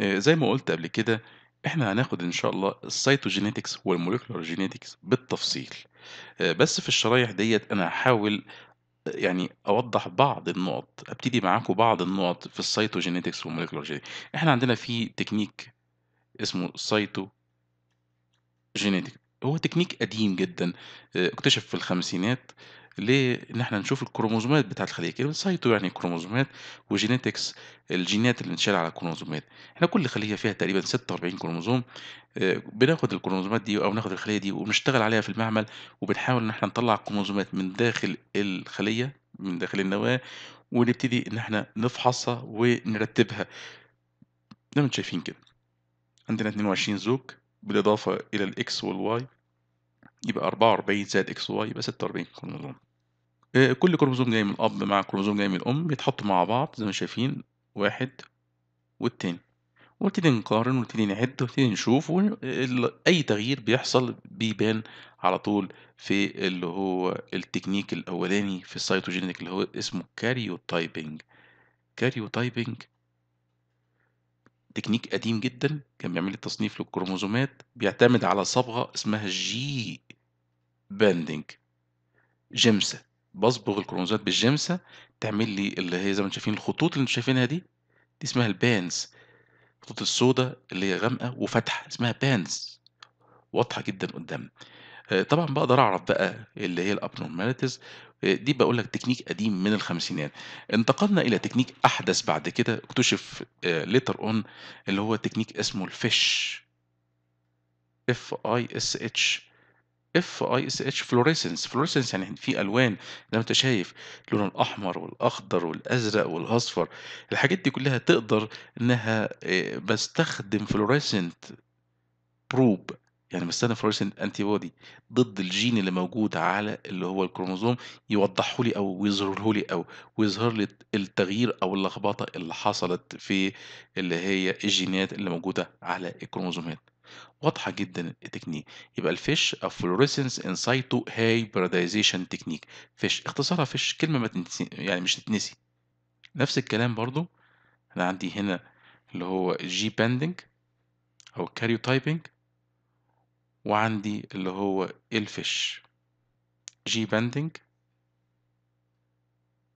آه، زي ما قُلت قبل كده، إحنا هناخد إن شاء الله السيتوجينيتكس والmolecular genetics بالتفصيل، آه، بس في الشرايح ديت أنا هحاول آه، يعني أوضّح بعض النُقط، أبتدي معاكم بعض النُقط في السيتوجينيتكس والmolecular genetics. إحنا عندنا في تكنيك اسمه cyto جينيتك هو تكنيك قديم جدًا آه، اُكتشف في الخمسينات ليه؟ إن إحنا نشوف الكروموزومات بتاعة الخلية، كده سايتو يعني كروموزومات وجينيتكس الجينات اللي بتشال على الكروموزومات. إحنا كل خلية فيها تقريبًا 46 كروموزوم آه، بناخد الكروموزومات دي أو ناخد الخلية دي وبنشتغل عليها في المعمل وبنحاول إن إحنا نطلّع الكروموزومات من داخل الخلية، من داخل النواة ونبتدي إن إحنا نفحصها ونرتبها. زي ما أنتم شايفين كده. عندنا 22 زوج بالإضافة إلى الاكس والواي يبقى 44 زائد اكس واي يبقى 46 كروموزوم آه، كل كروموزوم جاي من الاب مع كروموزوم جاي من الام بيتحطوا مع بعض زي ما شايفين واحد والتاني ونبتدي نقارن ونبتدي نعد ونبتدي نشوف اي تغيير بيحصل بيبان على طول في اللي هو التكنيك الاولاني في السيتوجينيك اللي هو اسمه كاريو تايبنج كاريو تايبنج تكنيك قديم جدا كان بيعمل التصنيف للكروموزومات بيعتمد على صبغه اسمها جي باندنج جمسة بصبغ الكروموزومات بالجمسة تعمل لي اللي هي زي ما انتم شايفين الخطوط اللي انتم شايفينها دي دي اسمها البانز الخطوط السوداء اللي هي غامقة وفاتحة اسمها بانز واضحة جدا قدامنا آه، طبعا بقدر اعرف بقى اللي هي الابنورماليتيز آه، دي بقول لك تكنيك قديم من الخمسينات انتقلنا الى تكنيك احدث بعد كده اكتشف ليتر آه، اون اللي هو تكنيك اسمه الفيش اف اي اس اتش اف اي اس اتش فلوريسنس فلوريسنس يعني في الوان زي ما انت شايف اللون الاحمر والاخضر والازرق والاصفر الحاجات دي كلها تقدر انها آه، بستخدم فلوريسنت بروب يعني بستخدم فلوريسنت انتي بودي ضد الجين اللي موجود على اللي هو الكروموزوم يوضحه لي او يظهره لي او ويظهر لي التغيير او اللخبطه اللي حصلت في اللي هي الجينات اللي موجوده على الكروموزومات واضحة جدا التكنيك يبقى الفيش ان فلوريسنس انسايتو هايبردايزيشن تكنيك فيش اختصارها فيش كلمة ما تنسي يعني مش تتنسي نفس الكلام برضو أنا عندي هنا اللي هو جي باندنج أو كاريو تايبنج وعندي اللي هو الفيش جي باندنج